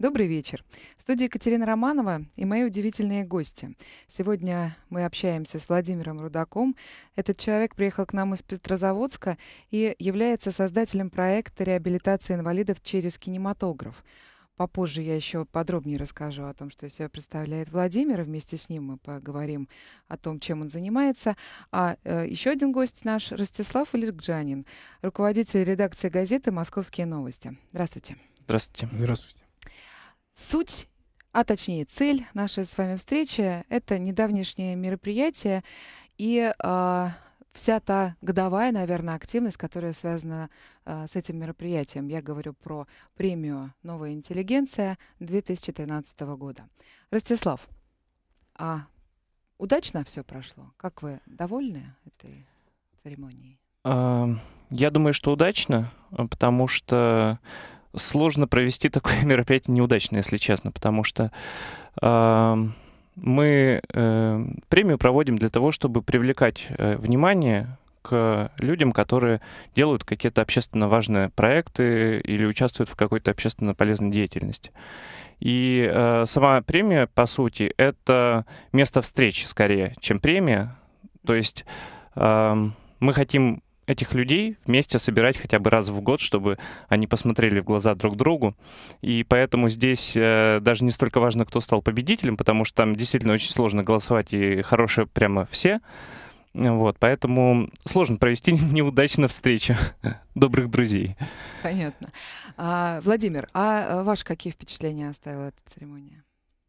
Добрый вечер. В студии Екатерина Романова и мои удивительные гости. Сегодня мы общаемся с Владимиром Рудаком. Этот человек приехал к нам из Петрозаводска и является создателем проекта реабилитации инвалидов через кинематограф. Попозже я еще подробнее расскажу о том, что из себя представляет Владимир. Вместе с ним мы поговорим о том, чем он занимается. А э, еще один гость наш Ростислав Ильгджанин, руководитель редакции газеты «Московские новости». Здравствуйте. Здравствуйте. Здравствуйте. Суть, а точнее цель нашей с вами встречи – это недавнешнее мероприятие и э, вся та годовая, наверное, активность, которая связана э, с этим мероприятием. Я говорю про премию «Новая интеллигенция» 2013 года. Ростислав, а удачно все прошло? Как вы довольны этой церемонией? Я думаю, что удачно, а, потому что сложно провести такое мероприятие неудачно, если честно, потому что э, мы э, премию проводим для того, чтобы привлекать э, внимание к людям, которые делают какие-то общественно важные проекты или участвуют в какой-то общественно полезной деятельности. И э, сама премия, по сути, это место встречи скорее, чем премия. То есть э, мы хотим этих людей вместе собирать хотя бы раз в год, чтобы они посмотрели в глаза друг другу. И поэтому здесь э, даже не столько важно, кто стал победителем, потому что там действительно очень сложно голосовать, и хорошие прямо все. Вот, поэтому сложно провести неудачно встречу добрых друзей. Понятно. А, Владимир, а, а ваши какие впечатления оставила эта церемония?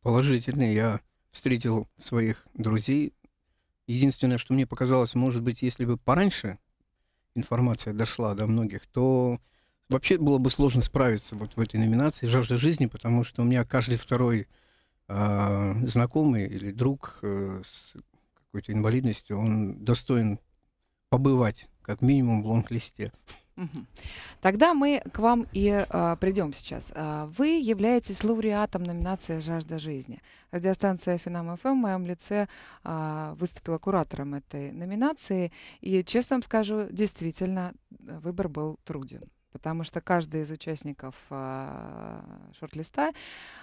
Положительные. Я встретил своих друзей. Единственное, что мне показалось, может быть, если бы пораньше информация дошла до многих, то вообще было бы сложно справиться вот в этой номинации «Жажда жизни», потому что у меня каждый второй э, знакомый или друг э, с какой-то инвалидностью, он достоин побывать как минимум в лонг-листе. Тогда мы к вам и а, придем сейчас. А, вы являетесь лауреатом номинации «Жажда жизни». Радиостанция «Финам ФМ» в моем лице а, выступила куратором этой номинации. И, честно вам скажу, действительно, выбор был труден. Потому что каждый из участников а, шорт-листа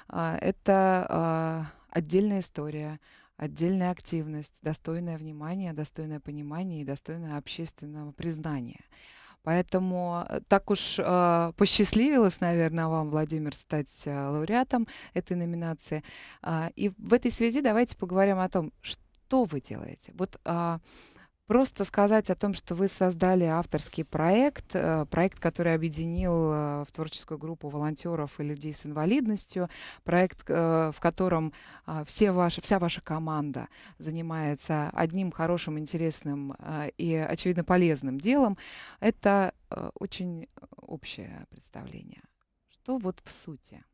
а, — это а, отдельная история, отдельная активность, достойное внимание, достойное понимание и достойное общественного признания — Поэтому э, так уж э, посчастливилось, наверное, вам, Владимир, стать э, лауреатом этой номинации. Э, и в этой связи давайте поговорим о том, что вы делаете. Вот э, Просто сказать о том, что вы создали авторский проект, э, проект, который объединил э, в творческую группу волонтеров и людей с инвалидностью, проект, э, в котором а, все ваши, вся ваша команда занимается одним хорошим, интересным и, очевидно, полезным делом, это очень общее представление. Что вот в сути?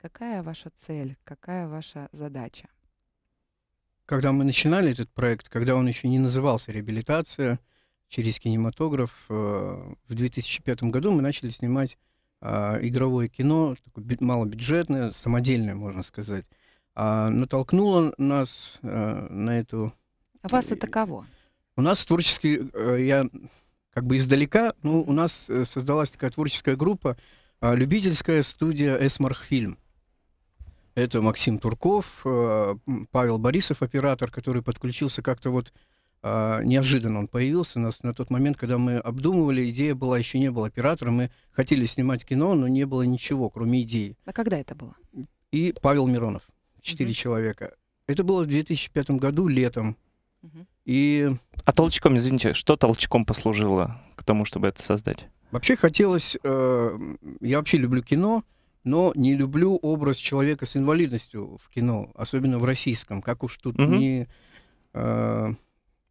Какая ваша цель, какая ваша задача? когда мы начинали этот проект, когда он еще не назывался «Реабилитация», через кинематограф. Э, в 2005 году мы начали снимать а, игровое кино, такое малобюджетное, самодельное, можно сказать. А, натолкнуло нас э, на эту... А вас э, это кого? У нас творческий... Я как бы издалека, ну, у нас создалась такая творческая группа, а, любительская студия «Эсмархфильм». Это Максим Турков, э, Павел Борисов, оператор, который подключился как-то вот а, неожиданно он появился. У нас на тот момент, когда мы обдумывали, идея была, еще не было оператора, мы хотели снимать кино, но не было ничего, кроме идеи. А когда это было? И Павел Миронов, четыре угу. человека. Это было в 2005 году, летом. Угу. И... А толчком, извините, что толчком послужило к тому, чтобы это создать? Вообще хотелось... Э, я вообще люблю кино, но не люблю образ человека с инвалидностью в кино, особенно в российском. Как уж тут угу. не э,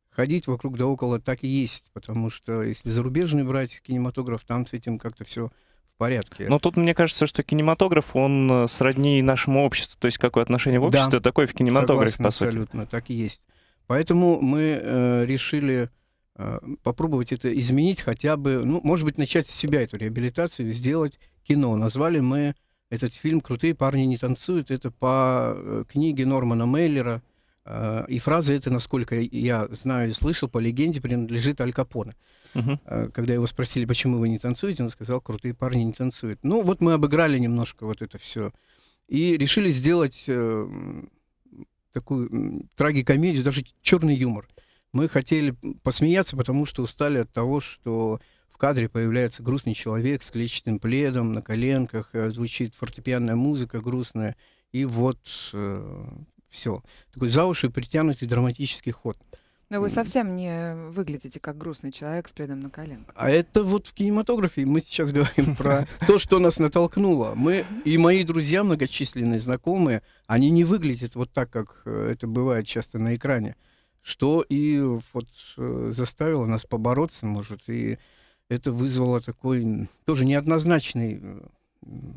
ходить вокруг да около, так и есть. Потому что если зарубежный брать кинематограф, там с этим как-то все порядке. Но тут мне кажется, что кинематограф, он э, сродни нашему обществу. То есть какое отношение в обществе, да, такое в кинематографе, согласен, по сути. абсолютно, так и есть. Поэтому мы э, решили э, попробовать это изменить хотя бы, ну, может быть, начать с себя эту реабилитацию, сделать кино. Назвали мы этот фильм «Крутые парни не танцуют» — это по э, книге Нормана Мейлера. Э, и фраза эта, насколько я знаю и слышал, по легенде принадлежит Аль Капоне. Угу. Когда его спросили, почему вы не танцуете, он сказал, крутые парни не танцуют. Ну, вот мы обыграли немножко вот это все. И решили сделать такую трагикомедию, даже черный юмор. Мы хотели посмеяться, потому что устали от того, что в кадре появляется грустный человек с клетчатым пледом на коленках, э, звучит фортепианная музыка грустная, и вот э, все. Такой за уши притянутый драматический ход. Но вы совсем не выглядите как грустный человек с пледом на коленках. А это вот в кинематографе мы сейчас говорим про то, что нас натолкнуло. Мы и мои друзья, многочисленные знакомые, они не выглядят вот так, как э, это бывает часто на экране, что и вот э, заставило нас побороться, может, и это вызвало такой тоже неоднозначный э,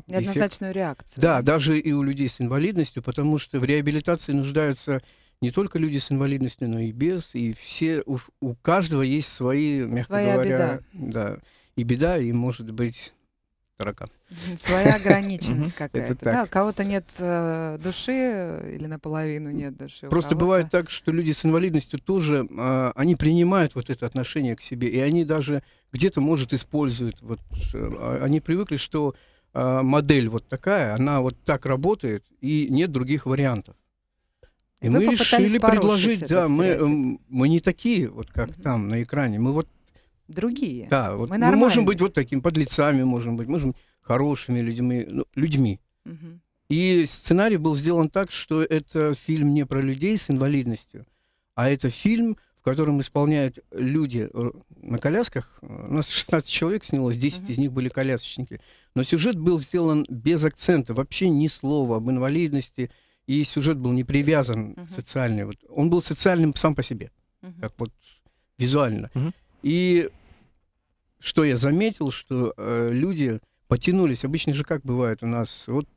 Неоднозначную эффект. реакцию. Да, даже и у людей с инвалидностью, потому что в реабилитации нуждаются не только люди с инвалидностью, но и без, и все, у, у каждого есть свои, мягко Своя говоря, беда. Да, и беда, и, может быть, таракан. Своя ограниченность какая-то. Да, у кого-то нет э, души или наполовину нет души. Просто бывает так, что люди с инвалидностью тоже, а, они принимают вот это отношение к себе, и они даже где-то, может, используют. Вот, э, а, они привыкли, что а, модель вот такая, она вот так работает, и нет других вариантов. И, и мы решили предложить, да, мы, мы не такие, вот как угу. там на экране, мы вот другие. Да, вот мы, мы можем быть вот такими подлецами, можем быть, можем быть хорошими людьми. Ну, людьми. Угу. И сценарий был сделан так, что это фильм не про людей с инвалидностью, а это фильм, в котором исполняют люди э, на колясках. У нас 16 человек снялось, 10 угу. из них были колясочники. Но сюжет был сделан без акцента, вообще ни слова об инвалидности. И сюжет был не привязан угу. социальный. Вот он был социальным сам по себе, угу. как вот визуально. Угу. И что я заметил, что э, люди потянулись. Обычно же как бывает у нас, вот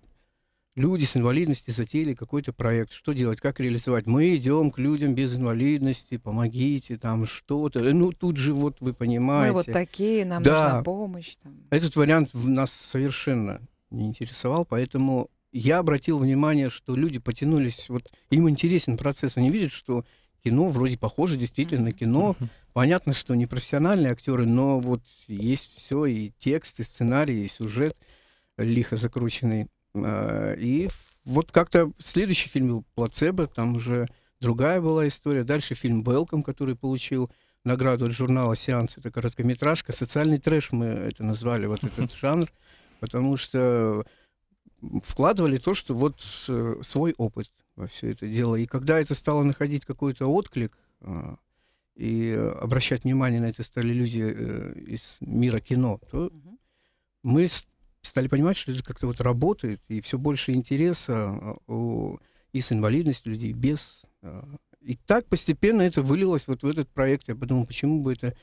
люди с инвалидностью затеяли какой-то проект, что делать, как реализовать. Мы идем к людям без инвалидности, помогите, там что-то. Э, ну, тут же вот вы понимаете. Мы вот такие, нам да. нужна помощь. Там. Этот вариант нас совершенно не интересовал, поэтому я обратил внимание, что люди потянулись, вот им интересен процесс, они видят, что кино вроде похоже действительно на кино. Понятно, что не профессиональные актеры, но вот есть все, и текст, и сценарий, и сюжет лихо закрученный. А, и вот как-то следующий фильм был «Плацебо», там уже другая была история. Дальше фильм «Белком», который получил награду от журнала «Сеанс». Это короткометражка. Социальный трэш мы это назвали, вот этот жанр, потому что вкладывали то, что вот э, свой опыт во все это дело. И когда это стало находить какой-то отклик, а, и обращать внимание на это стали люди э, из мира кино, то угу. мы стали понимать, что это как-то вот работает, и все больше интереса а, у, и с инвалидностью людей, без. А. И так постепенно это вылилось вот в этот проект. Я подумал, почему бы это,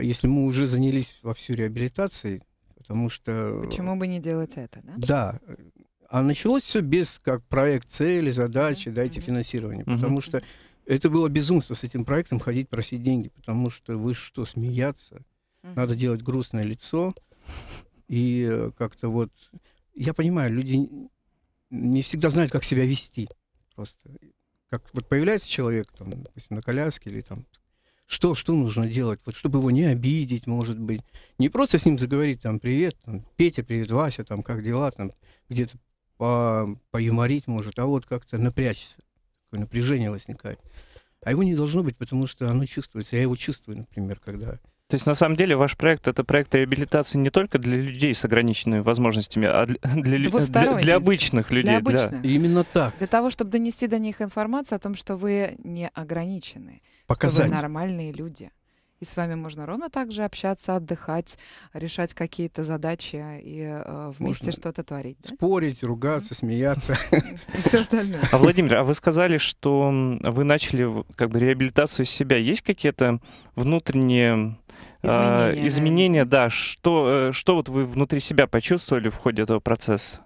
если мы уже занялись во всю реабилитацией, потому что... Почему бы не делать это, да? Да, а началось все без как проект цели, задачи, дайте финансирование. Потому что это было безумство с этим проектом ходить просить деньги, потому что вы что, смеяться? Надо делать грустное лицо. И э, как-то вот... Я понимаю, люди не всегда знают, как себя вести. Просто как вот появляется человек, там, допустим, на коляске или там что, что нужно делать, вот, чтобы его не обидеть, может быть. Не просто с ним заговорить, там, привет, там, Петя, привет, Вася, там, как дела, там, где-то по, поюморить может, а вот как-то напрячься, такое напряжение возникает. А его не должно быть, потому что оно чувствуется. Я его чувствую, например, когда... То есть, на самом деле, ваш проект — это проект реабилитации не только для людей с ограниченными возможностями, а для, для, для, для обычных людей. Для обычных. Для... Именно так. Для того, чтобы донести до них информацию о том, что вы не ограничены. Показать. Что вы нормальные люди. И с вами можно ровно так же общаться, отдыхать, решать какие-то задачи и э, вместе что-то творить. Да? Спорить, ругаться, mm-hmm. смеяться. И все остальное. А Владимир, а вы сказали, что вы начали как бы реабилитацию себя. Есть какие-то внутренние изменения, а, э, изменения да. да, что, э, что вот вы внутри себя почувствовали в ходе этого процесса?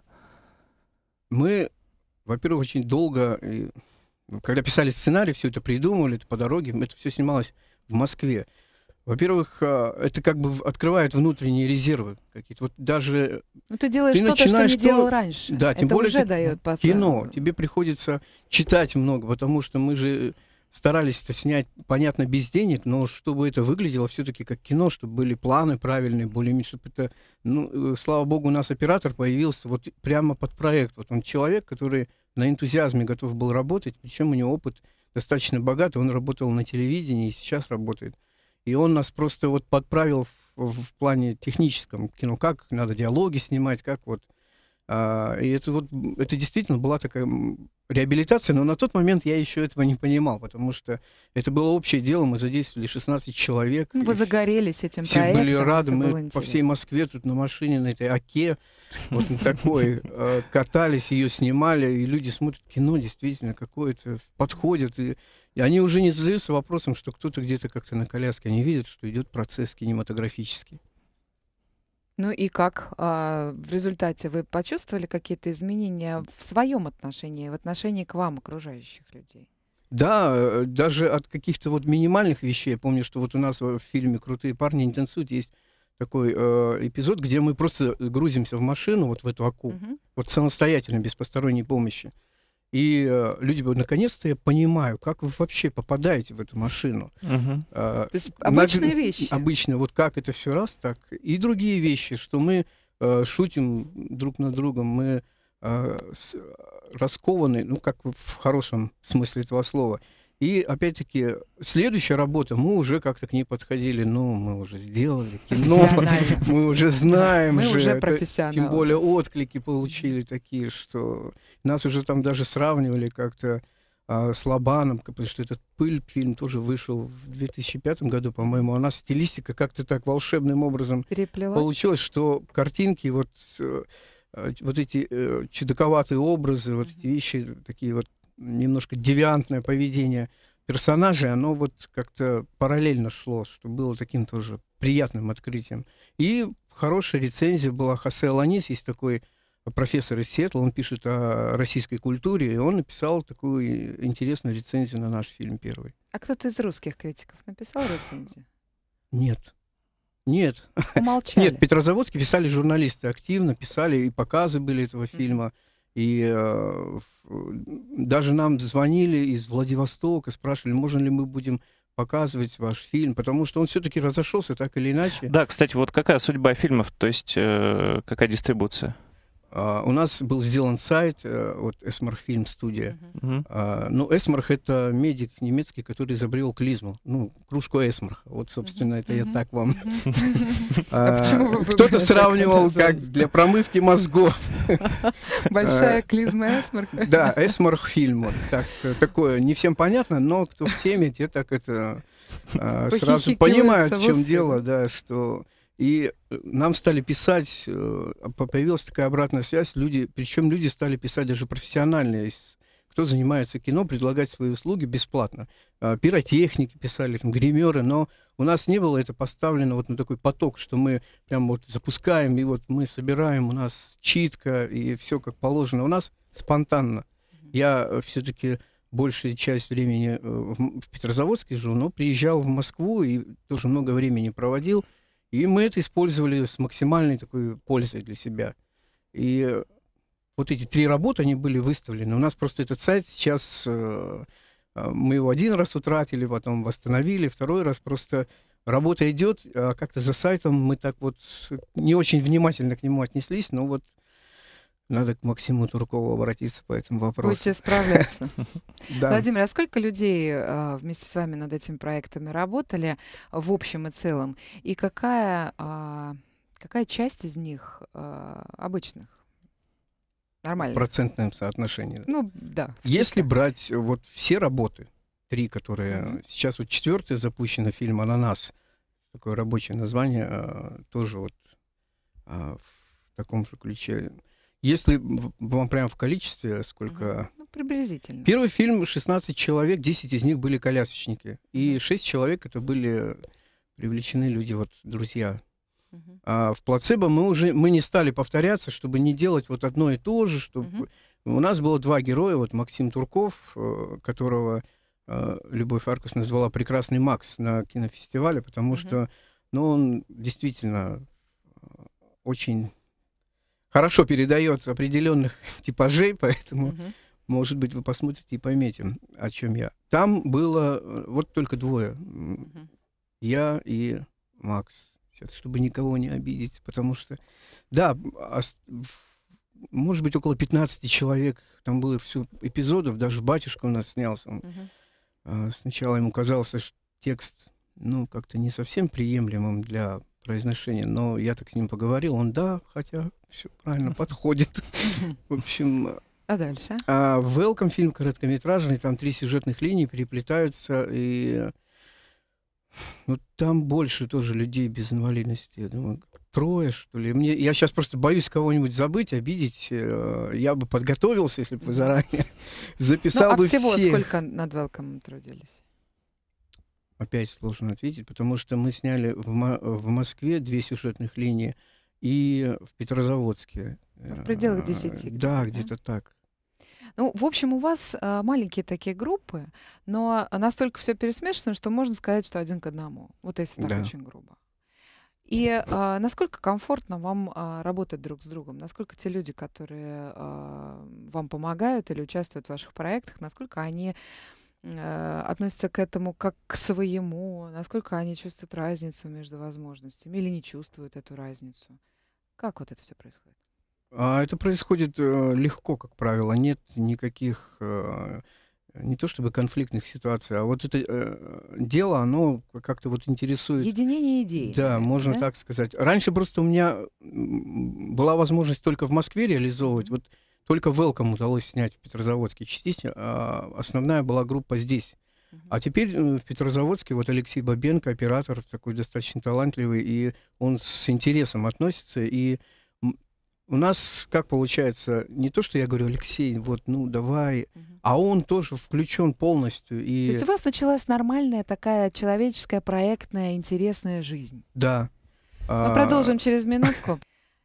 Мы, во-первых, очень долго, когда писали сценарий, все это придумывали, это по дороге, это все снималось в Москве. Во-первых, а, это как бы открывает внутренние резервы какие-то. Вот даже ну, ты делаешь ты что-то, что не делал раньше. Да, тем это более уже дает потом. кино. Тебе приходится читать много, потому что мы же старались это снять, понятно, без денег, но чтобы это выглядело все-таки как кино, чтобы были планы правильные, более-менее, чтобы это... Ну, э, слава богу, у нас оператор появился вот прямо под проект. Вот он человек, который на энтузиазме готов был работать, причем у него опыт достаточно богатый, он работал на телевидении и сейчас работает. И он нас просто вот подправил в, в плане техническом кино, как надо диалоги снимать, как вот а, и это вот, это действительно была такая реабилитация, но на тот момент я еще этого не понимал, потому что это было общее дело, мы задействовали 16 человек. Ну, вы загорелись этим все проектом. Все были рады, мы по всей Москве тут на машине, на этой Оке, вот такой, а, катались, ее снимали, и люди смотрят кино, действительно, какое-то, подходят, и, и они уже не задаются вопросом, что кто-то где-то как-то на коляске, они видят, что идет процесс кинематографический. Ну и как а, в результате вы почувствовали какие-то изменения в своем отношении, в отношении к вам, окружающих людей? Да, э, даже от каких-то вот минимальных вещей. Я помню, что вот у нас в фильме «Крутые парни не танцуют» есть такой э, эпизод, где мы просто э, грузимся в машину, вот в эту АКУ, угу. вот самостоятельно, без посторонней помощи. И э, люди, наконец-то я понимаю, как вы вообще попадаете в эту машину. Угу. Э, То есть обычные на, вещи. Обычно, вот как это все раз так. И другие вещи, что мы э, шутим друг на другом, мы э, э раскованы, ну как в хорошем смысле этого слова. И, опять-таки, следующая работа, мы уже как-то к ней подходили, ну, мы уже сделали кино, мы уже знаем Мы уже профессионалы. Тем более отклики получили такие, что нас уже там даже сравнивали как-то а, с Лобаном, потому что этот «Пыль» фильм тоже вышел в 2005 году, по-моему, а у нас стилистика как-то так волшебным образом Переплелась. получилась, что картинки вот э, а, вот эти э, чудаковатые образы, вот эти вещи такие вот немножко девиантное поведение персонажей, оно вот как-то параллельно шло, что было таким тоже приятным открытием. И хорошая рецензия была Хосе Ланис, есть такой профессор из Сиэтла, он пишет о российской культуре, и он написал такую интересную рецензию на наш фильм первый. А кто-то из русских критиков написал рецензию? Нет. Нет. Умолчали. Нет, Петрозаводске писали журналисты активно, писали и показы были этого фильма. Mm-hmm и э, даже нам звонили из Владивостока, спрашивали, можно ли мы будем показывать ваш фильм, потому что он все-таки разошелся так или иначе. Да, кстати, вот какая судьба фильмов, то есть э, какая дистрибуция? А, у нас был сделан сайт э, вот от Esmar Film Studio. Uh-huh. Uh, ну, Эсмарх — это медик немецкий, который изобрел клизму. Ну, кружку Эсмарх. Вот, собственно, это я так вам... А а, кто-то сравнивал как для промывки мозгов. Большая клизма Эсмарх. Да, Эсмарх фильм. Такое не всем понятно, но кто в теме, те так это сразу понимают, в чем дело, да, что... И э, нам стали писать, э, появилась такая обратная связь, люди, причем люди стали писать даже профессиональные, кто занимается кино, предлагать свои услуги бесплатно. А, пиротехники писали, там, гримеры, но у нас не было это поставлено вот на такой поток, что мы прям вот запускаем, и вот мы собираем, у нас читка, и все как положено. У нас спонтанно. Я э, все-таки большую часть времени в Петрозаводске жил, но приезжал в Москву и тоже много времени проводил – и мы это использовали с максимальной такой пользой для себя. И вот эти три работы, они были выставлены. У нас просто этот сайт сейчас... Э, э, мы его один раз утратили, потом восстановили, второй раз просто работа идет, а как-то за сайтом мы так вот не очень внимательно к нему отнеслись, но вот надо к Максиму Туркову обратиться по этому вопросу. Будете справляться. Владимир, а сколько людей э, вместе с вами над этими проектами работали в общем и целом? И какая, а, какая часть из них э, обычных? Нормально. В процентном соотношении. Ну, да. Если брать вот все работы, три, которые... Сейчас вот четвертый запущена, фильм «Ананас». Такое рабочее название, э, тоже вот а, в таком же ключе если вам прямо в количестве, сколько... Ну, приблизительно. Первый фильм 16 человек, 10 из них были колясочники. И 6 человек это были привлечены люди, вот друзья. Uh-huh. А в плацебо мы уже мы не стали повторяться, чтобы не делать вот одно и то же, чтобы uh-huh. у нас было два героя, вот Максим Турков, э, которого э, Любовь Аркус назвала прекрасный Макс на кинофестивале, потому uh-huh. что, ну, он действительно э, очень хорошо передает определенных типажей, поэтому, угу. может быть, вы посмотрите и поймете, о чем я. Там было э, вот только двое. Угу. Я и Макс. Сейчас, чтобы никого не обидеть, потому что, да, может быть, около 15 человек там было все эпизодов, даже батюшка у нас снялся. Он, угу. Сначала ему казался текст, ну, как-то не совсем приемлемым для произношение, но я так с ним поговорил, он да, хотя все правильно подходит. В общем... А дальше? А Велком фильм короткометражный, там три сюжетных линии переплетаются, и ну, там больше тоже людей без инвалидности, я думаю, трое, что ли. Мне, я сейчас просто боюсь кого-нибудь забыть, обидеть. Э, я бы подготовился, если бы заранее ну, записал ну, а бы всего всех. сколько над Велком трудились? опять сложно ответить, потому что мы сняли в, в Москве две сюжетных линии и в Петрозаводске. Э, в пределах 10. Э, где-то, да, где-то так. Ну, в общем, у вас а, маленькие такие группы, но настолько все пересмешано, что можно сказать, что один к одному. Вот если так да. очень грубо. И а, насколько комфортно вам а, работать друг с другом? Насколько те люди, которые а, вам помогают или участвуют в ваших проектах, насколько они Э, относятся к этому как к своему, насколько они чувствуют разницу между возможностями или не чувствуют эту разницу. Как вот это все происходит? А, это происходит э, легко, как правило. Нет никаких э, не то чтобы конфликтных ситуаций, а вот это дело, оно как-то вот интересует. Единение идей. Да, можно да? так сказать. Раньше просто у меня была возможность только в Москве реализовывать. Mm-hmm. Вот только Велком удалось снять в Петрозаводске частично, а основная была группа здесь. А теперь э, в Петрозаводске вот Алексей Бабенко, оператор такой достаточно талантливый, и он с интересом относится. И у нас, как получается, не то, что я говорю, Алексей, вот, ну, давай, угу. а он тоже включен полностью. И... То есть у вас началась нормальная такая человеческая, проектная, интересная жизнь? Да. Мы а... продолжим через минутку.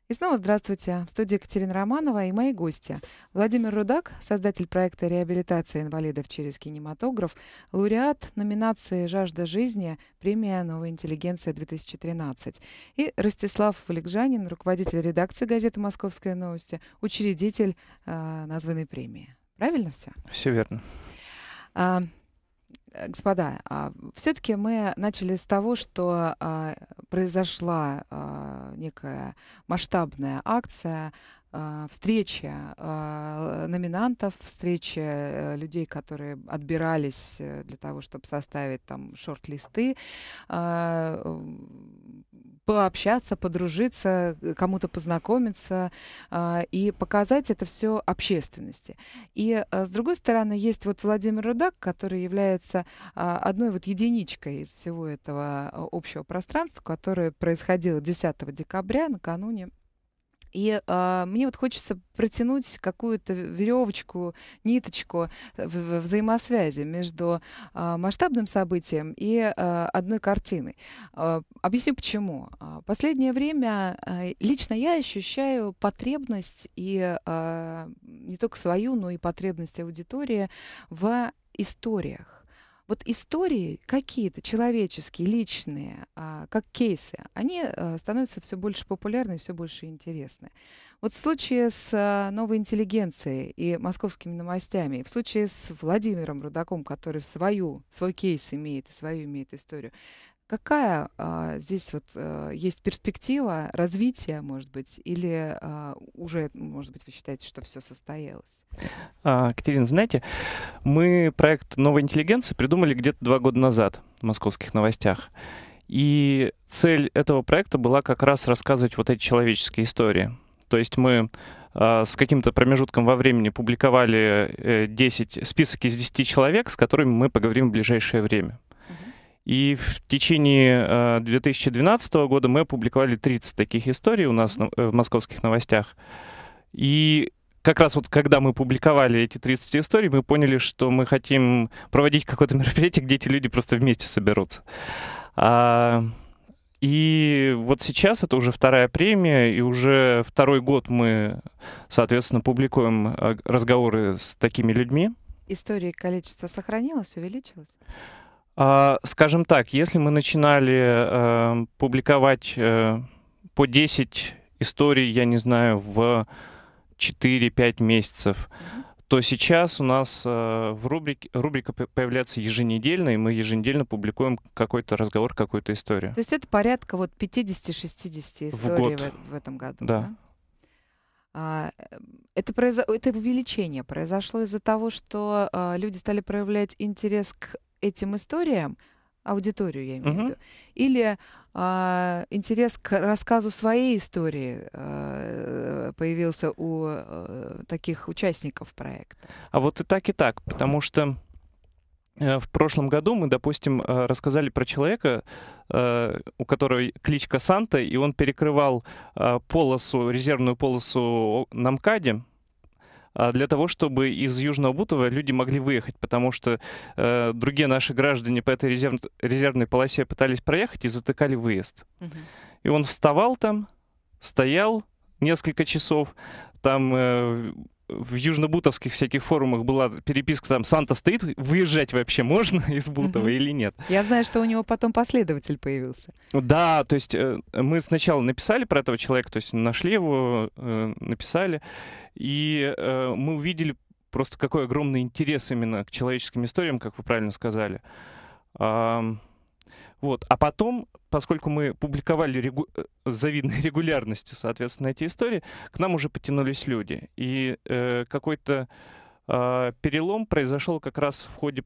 И снова здравствуйте. В студии Екатерина Романова и мои гости. Владимир Рудак, создатель проекта реабилитации инвалидов через кинематограф, лауреат номинации «Жажда жизни» премия «Новая интеллигенция-2013». И Ростислав Валикжанин, руководитель редакции газеты «Московские новости», учредитель э, названной премии. Правильно все? Все верно. А, Э, господа, а, все-таки мы начали с того, что а, произошла а, некая масштабная акция, встреча номинантов, встреча э, людей, которые отбирались э, для того, чтобы составить там шорт-листы пообщаться, подружиться, э, кому-то познакомиться э, и показать это все общественности. И э, с другой стороны есть вот Владимир Рудак, который является э, одной вот единичкой из всего этого общего пространства, которое происходило 10 декабря накануне и э, мне вот хочется протянуть какую-то веревочку, ниточку э, в, в взаимосвязи между э, масштабным событием и э, одной картиной. Э, объясню почему. Последнее время э, лично я ощущаю потребность и э, не только свою, но и потребность аудитории в историях вот истории какие-то человеческие, личные, а, как кейсы, они э, становятся все больше популярны все больше интересны. Вот в случае с э, новой интеллигенцией и московскими новостями, в случае с Владимиром Рудаком, который свою, свой кейс имеет и свою имеет историю, Какая а, здесь вот а, есть перспектива развития, может быть, или а, уже, может быть, вы считаете, что все состоялось? А, Катерина, знаете, мы проект Новой Интеллигенции придумали где-то два года назад в московских новостях. И цель этого проекта была как раз рассказывать вот эти человеческие истории. То есть мы а, с каким-то промежутком во времени публиковали 10, э, список из 10 человек, с которыми мы поговорим в ближайшее время. И в течение 2012 э, года мы опубликовали 30 таких историй у нас э, в московских новостях. И как раз вот когда мы публиковали эти 30 историй, мы поняли, что мы хотим проводить какое-то мероприятие, где эти люди просто вместе соберутся. А, и вот сейчас это уже вторая премия, и уже второй год мы, соответственно, публикуем э, разговоры с такими людьми. Истории количество сохранилось, увеличилось? А, скажем так, если мы начинали э, публиковать э, по 10 историй, я не знаю, в 4-5 месяцев, mm -hmm. то сейчас у нас э, в рубрике, рубрика появляется еженедельно, и мы еженедельно публикуем какой-то разговор, какую-то историю. То есть это порядка вот 50-60 историй в, год. в, в этом году, да? да? А, это, произо... это увеличение произошло из-за того, что э, люди стали проявлять интерес к этим историям, аудиторию я имею в виду, или а, интерес к рассказу своей истории а, появился у а, таких участников проекта? А вот и так, и так, потому что э, в прошлом году мы, допустим, рассказали про человека, у которого кличка Санта, и он перекрывал полосу, резервную полосу на МКАДе, а для того, чтобы из Южного Бутова люди могли выехать, потому что э, другие наши граждане по этой резерв... резервной полосе пытались проехать и затыкали выезд. Угу. И он вставал там, стоял несколько часов, там э, в южнобутовских всяких форумах была переписка там «Санта стоит, выезжать вообще можно из Бутова или нет?» Я знаю, что у него потом последователь появился. Да, то есть э, мы сначала написали про этого человека, то есть нашли его, э, написали, и э, мы увидели просто какой огромный интерес именно к человеческим историям, как вы правильно сказали. Вот. А потом, поскольку мы публиковали регу... Э, завидной регулярности, соответственно, эти истории, к нам уже потянулись люди. И э, какой-то э, перелом произошел как раз в ходе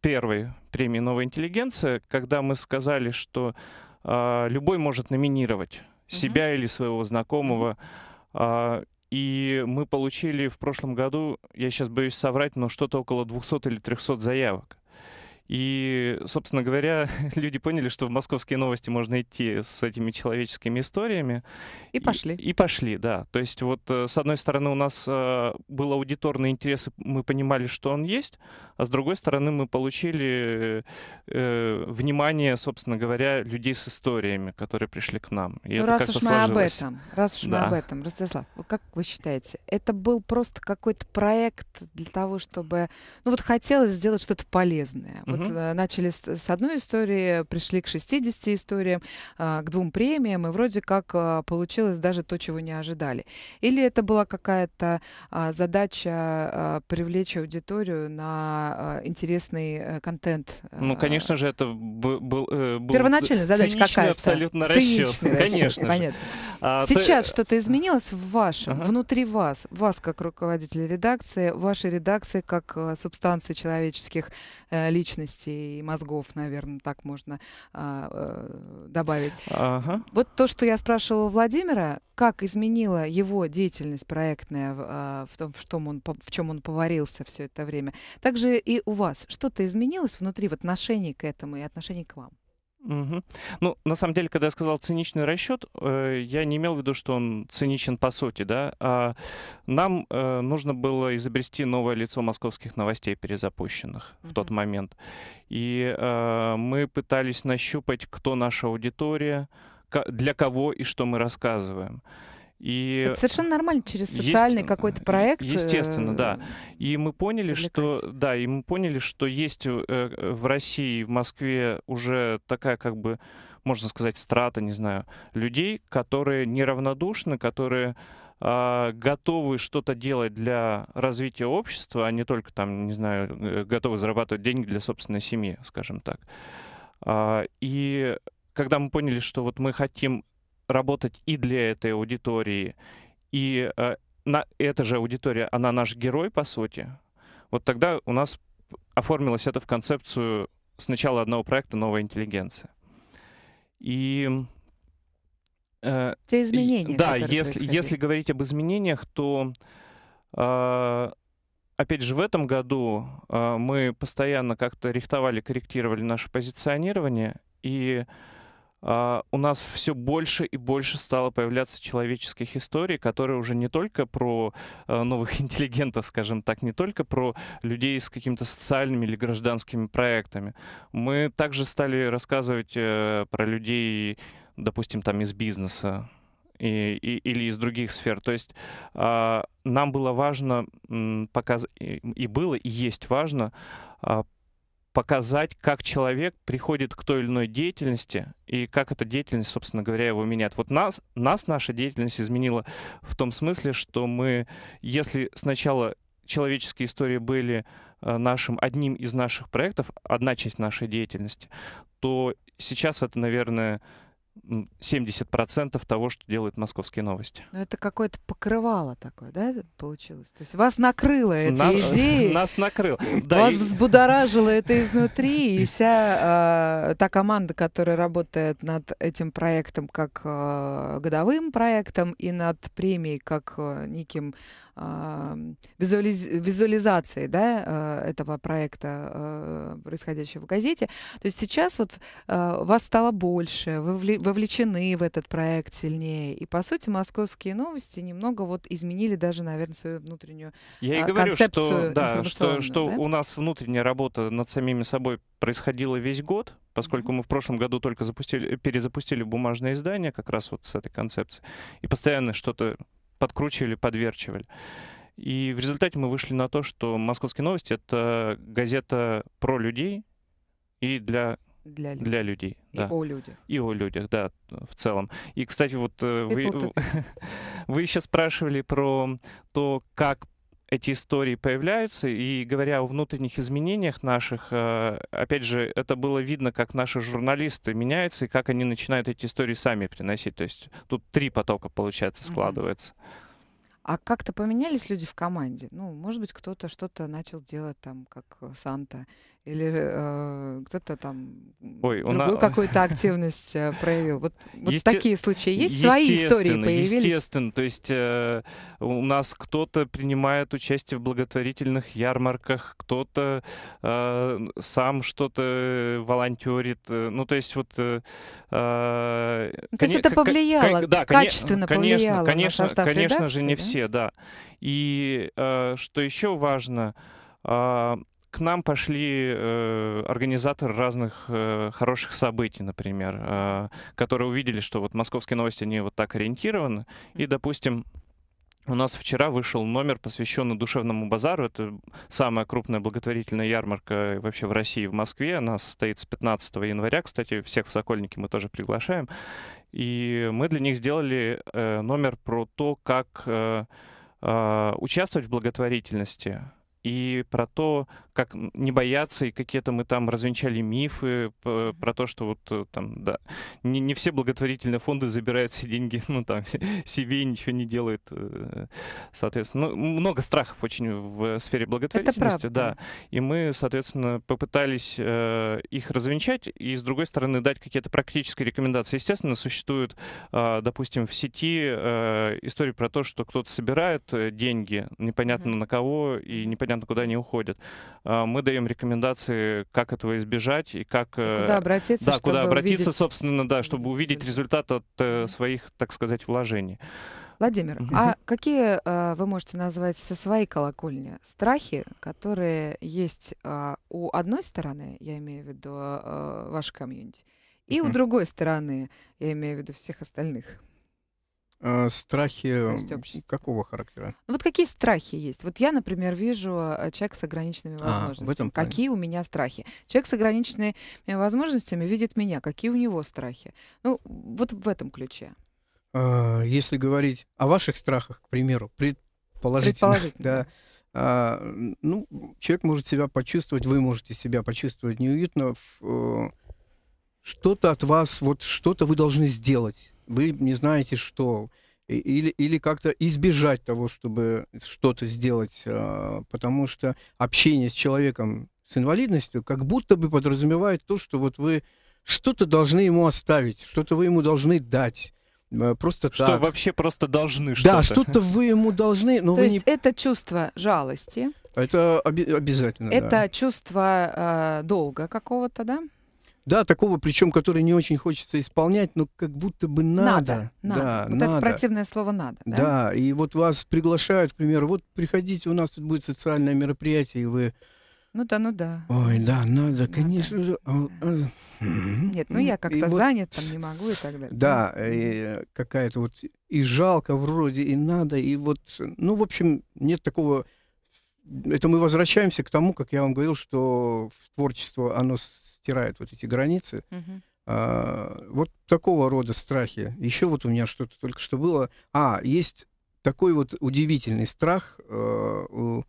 первой премии «Новая интеллигенция», когда мы сказали, что э, любой может номинировать себя mm-hmm. или своего знакомого. Э, и мы получили в прошлом году, я сейчас боюсь соврать, но что-то около 200 или 300 заявок. И, собственно говоря, люди поняли, что в московские новости можно идти с этими человеческими историями. И пошли. И, и пошли, да. То есть вот, э, с одной стороны, у нас э, был аудиторный интерес, мы понимали, что он есть, а с другой стороны, мы получили э, внимание, собственно говоря, людей с историями, которые пришли к нам. И ну, раз уж мы сложилось. об этом, раз уж да. мы об этом, Ростислав, как вы считаете, это был просто какой-то проект для того, чтобы... Ну вот хотелось сделать что-то полезное. Вот вот, э, начали с, с одной истории, пришли к 60 историям, э, к двум премиям, и вроде как э, получилось даже то, чего не ожидали. Или это была какая-то задача привлечь аудиторию на интересный контент? Ну, конечно же, это был, был первоначальная задача какая-то. абсолютно расчет. Циничный конечно. Понятно. А, Сейчас ты... что-то изменилось в вашем, ага. внутри вас, вас как руководителя редакции, вашей редакции как субстанции человеческих Э, личностей и мозгов, наверное, так можно а, э, добавить. Ага. Вот то, что я спрашивала Владимира, как изменила его деятельность проектная а, в том, в, том он, в чем он поварился все это время. Также и у вас что-то изменилось внутри в отношении к этому и отношении к вам? Угу. Ну, на самом деле, когда я сказал циничный расчет, э, я не имел в виду, что он циничен по сути, да. А нам э, нужно было изобрести новое лицо московских новостей, перезапущенных угу. в тот момент. И э, мы пытались нащупать, кто наша аудитория, для кого и что мы рассказываем. И это совершенно нормально через социальный есть, какой-то проект. Э, естественно, да. И мы поняли, что да, и мы поняли, что есть э, э, в России, в Москве уже такая как бы можно сказать, страта, не знаю, людей, которые неравнодушны, которые а, готовы что-то делать для развития общества, а не только там, не знаю, готовы зарабатывать деньги для собственной семьи, скажем так. А, и когда мы поняли, что вот мы хотим работать и для этой аудитории, и э, на, эта же аудитория, она наш герой, по сути, вот тогда у нас оформилось это в концепцию сначала одного проекта «Новая интеллигенция». И... Э, Те изменения, и, Да, если, если говорить об изменениях, то... Э, опять же, в этом году э, мы постоянно как-то рихтовали, корректировали наше позиционирование, и а, у нас все больше и больше стало появляться человеческих историй, которые уже не только про э, новых интеллигентов, скажем так, не только про людей с какими-то социальными или гражданскими проектами. Мы также стали рассказывать э, про людей, допустим, там из бизнеса и, и, или из других сфер. То есть а, нам было важно показать, и было, и есть важно а, показать, как человек приходит к той или иной деятельности и как эта деятельность, собственно говоря, его меняет. Вот нас, нас наша деятельность изменила в том смысле, что мы, если сначала человеческие истории были э, нашим одним из наших проектов, одна часть нашей деятельности, то сейчас это, наверное, 70% того, что делают московские новости. Но ну, это какое-то покрывало такое, да, получилось? То есть вас накрыло эта нас, идея. Нас накрыло. Да, вас и... взбудоражило это изнутри, и вся э, та команда, которая работает над этим проектом как э, годовым проектом и над премией как э, неким а, визуализ, визуализации да, э, этого проекта, э, происходящего в газете. То есть сейчас вот э, вас стало больше, вы вовлечены в этот проект сильнее. И, по сути, московские новости немного вот изменили даже, наверное, свою внутреннюю Я и говорю, что, да, что, что да? у нас внутренняя работа над самими собой происходила весь год, поскольку мы в прошлом году только запустили, перезапустили бумажное издание как раз вот с этой концепцией. И постоянно что-то подкручивали, подверчивали. И в результате мы вышли на то, что «Московские новости» — это газета про людей и для для людей. Для людей, и да. о людях. И о людях, да, в целом. И, кстати, вот и э, вы, вы еще спрашивали про то, как эти истории появляются, и говоря о внутренних изменениях наших, э, опять же, это было видно, как наши журналисты меняются и как они начинают эти истории сами приносить. То есть тут три потока, получается, складывается. А как-то поменялись люди в команде? Ну, может быть, кто-то что-то начал делать там, как Санта или э, кто-то там Ой, другую на... какую-то активность э, проявил. Вот, вот Есте... такие случаи есть, свои истории появились. Естественно, то есть э, у нас кто-то принимает участие в благотворительных ярмарках, кто-то э, сам что-то волонтерит. Э, ну, то есть вот... Э, э, ну, то есть это повлияло, да, качественно конечно, повлияло конечно, на состав Конечно редакции, же не да? все, да. И э, что еще важно... Uh, к нам пошли э, организаторы разных э, хороших событий, например, э, которые увидели, что вот московские новости, они вот так ориентированы. И, допустим, у нас вчера вышел номер, посвященный душевному базару. Это самая крупная благотворительная ярмарка э, вообще в России, в Москве. Она состоится 15 января. Кстати, всех в Сокольнике мы тоже приглашаем. И мы для них сделали э, номер про то, как э, э, участвовать в благотворительности и про то, как не бояться, и какие-то мы там развенчали мифы про то, что вот э, там, да, не, не все благотворительные фонды забирают все деньги, ну там, себе ничего не делают, э, соответственно. Ну, много страхов очень в сфере благотворительности, да. И мы, соответственно, попытались э, их развенчать и, с другой стороны, дать какие-то практические рекомендации. Естественно, существуют, а, допустим, в сети истории про то, что кто-то собирает деньги, непонятно mm-hmm. на кого и непонятно куда они уходят. А, мы даем рекомендации, как этого избежать и как... Э, куда обратиться, Да, куда обратиться, увидеть... собственно, да, чтобы увидеть результат от э, своих, так сказать, вложений. Владимир, а какие э, вы можете назвать со своей колокольни страхи, которые есть э, у одной стороны, я имею в виду э, э ваш комьюнити, и у другой стороны, я имею в виду всех остальных? А, страхи какого характера? Ну, вот какие страхи есть? Вот я, например, вижу э, человек с ограниченными возможностями. А, в этом какие у меня страхи? Человек с ограниченными возможностями видит меня. Какие у него страхи? Ну, вот в этом ключе. А, если говорить о ваших страхах, к примеру, предположительно, предположительно. да, а, ну, человек может себя почувствовать, вы можете себя почувствовать неуютно. Э, что-то от вас, вот что-то вы должны сделать вы не знаете, что или, или как-то избежать того, чтобы что-то сделать, э, потому что общение с человеком с инвалидностью как будто бы подразумевает то, что вот вы что-то должны ему оставить, что-то вы ему должны дать. Э, просто что так. вообще просто должны что-то. Да, что-то вы ему должны, но То вы есть не... это чувство жалости. Это оби- обязательно. Это да. чувство э, долга какого-то, да? Да, такого, причем, который не очень хочется исполнять, но как будто бы надо. Надо, надо. вот надо. это противное слово «надо». Да? да, и вот вас приглашают, к примеру, вот приходите, у нас тут будет социальное мероприятие, и вы... Ну да, ну да. Ой, да, надо, надо. конечно. Надо. А, нет, ну я как-то вот... занят, там не могу и так далее. Да, и какая-то вот и жалко вроде, и надо, и вот, ну, в общем, нет такого... Это мы возвращаемся к тому, как я вам говорил, что творчество, оно стирает вот эти границы. Угу. А, вот такого рода страхи. Еще вот у меня что-то только что было. А, есть такой вот удивительный страх э, у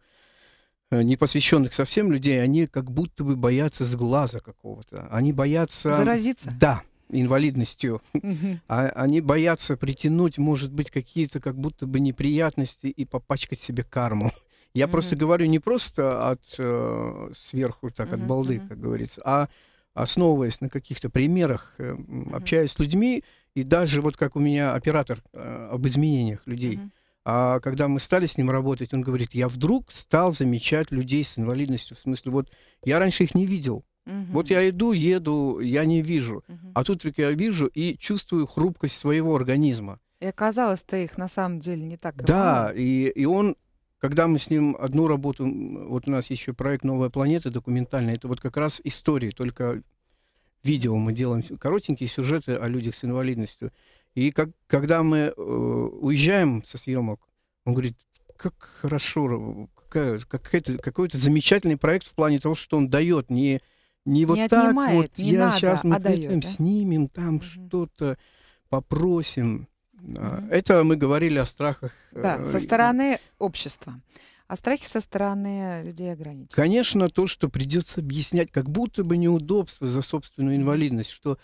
непосвященных совсем людей, они как будто бы боятся сглаза какого-то. Они боятся... Заразиться? Да, инвалидностью. А, они боятся притянуть, может быть, какие-то как будто бы неприятности и попачкать себе карму. Я mm-hmm. просто говорю не просто от э, сверху, так, mm-hmm. от балды, как говорится, а основываясь на каких-то примерах, э, mm-hmm. с людьми, и даже вот как у меня оператор э, об изменениях людей. Mm-hmm. А когда мы стали с ним работать, он говорит, я вдруг стал замечать людей с инвалидностью. В смысле, вот я раньше их не видел. Угу. uh Вот я иду, еду, я не вижу. Угу. uh А тут только я вижу и чувствую хрупкость своего организма. И оказалось-то их на самом деле не так. Да, и, и он когда мы с ним одну работу, вот у нас еще проект «Новая планета» документальный, это вот как раз истории, только видео мы делаем, коротенькие сюжеты о людях с инвалидностью. И как, когда мы э, уезжаем со съемок, он говорит, как хорошо, какая, как это, какой-то замечательный проект в плане того, что он дает, не, не вот не так отнимает, вот, не я надо, сейчас мы а дает, да? снимем там mm что-то, попросим. Mm-hmm. Это мы говорили о страхах. Э, да, со стороны общества. А страхи со стороны людей ограничены? Конечно, то, что придется объяснять, как будто бы неудобство за собственную инвалидность, что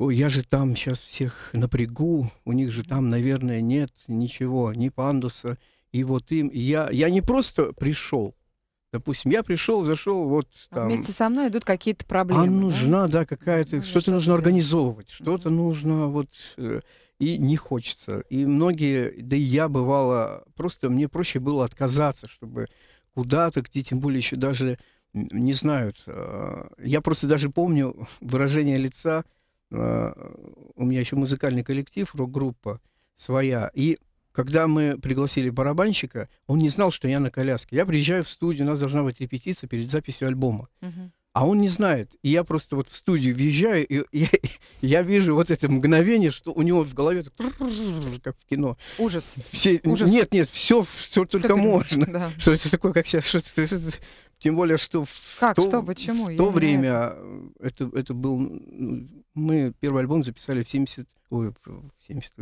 Ой, я же там сейчас всех напрягу, у них же там, наверное, нет ничего, ни пандуса, и вот им. Я, я не просто пришел, Допустим, я пришел, зашел, вот а там... А вместе со мной идут какие-то проблемы. А нужна, да, да какая-то... Ну, что-то нужно организовывать, что-то mm-hmm. нужно вот... Э, и не хочется. И многие, да и я бывала просто мне проще было отказаться, чтобы куда-то, где тем более еще даже не знают. А, я просто даже помню выражение лица, а, у меня еще музыкальный коллектив, рок-группа своя, и когда мы пригласили барабанщика, он не знал, что я на коляске. Я приезжаю в студию, у нас должна быть репетиция перед записью альбома. Uh-huh а он не знает. И я просто вот в студию въезжаю, и я, я вижу вот это мгновение, что у него в голове как в кино. Ужас. Все, Ужас. Нет, нет, все, все только как можно. Да. Что это такое, как сейчас? Что, тем более, что в как, то, что, почему? В то время это, это был... Мы первый альбом записали в 70... Ой, в 70...